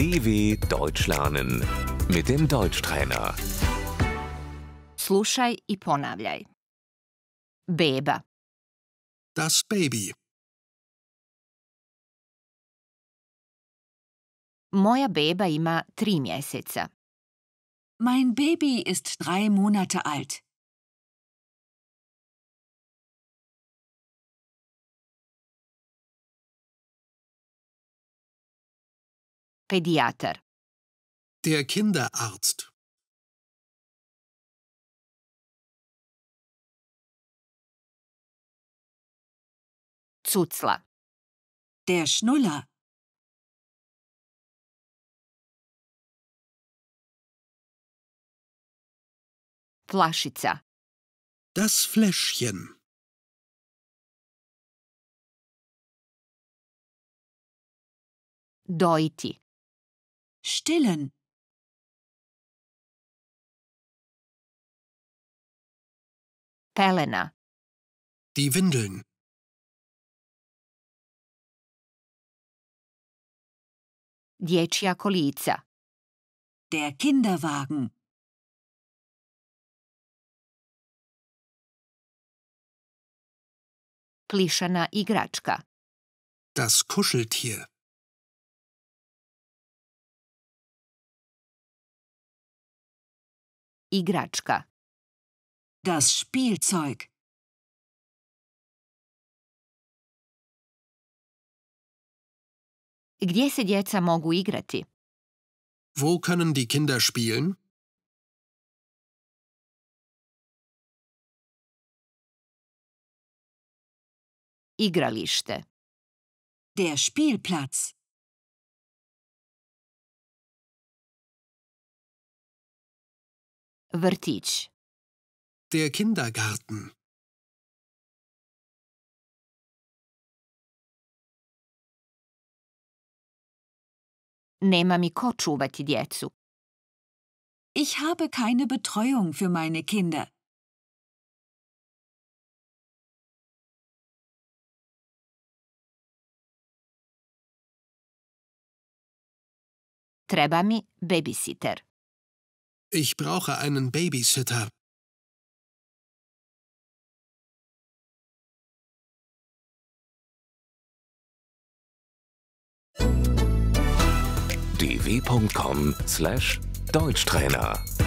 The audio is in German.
DW Deutsch lernen mit dem Deutschtrainer. Slušaj i ponavljaj. Beba, Das Baby. moja beba ima tri mjeseca. Mein Baby ist drei Monate alt. Pediater. Der Kinderarzt. Zuzla. Der Schnuller. Flaschica. Das Fläschchen. Deiti stillen Pelena Die Windeln Diečja kolica Der Kinderwagen Plišana Igratschka. Das Kuscheltier Igračka. Das Spielzeug. Gdje se djeca mogu igrati? Wo können die Kinder spielen? Igralište. Der Spielplatz. Vrtič. Der Kindergarten. Nema mi ko čuvati djecu. Ich habe keine Betreuung für meine Kinder. Treba mi babysitter. Ich brauche einen Babysitter. dw.com/deutschtrainer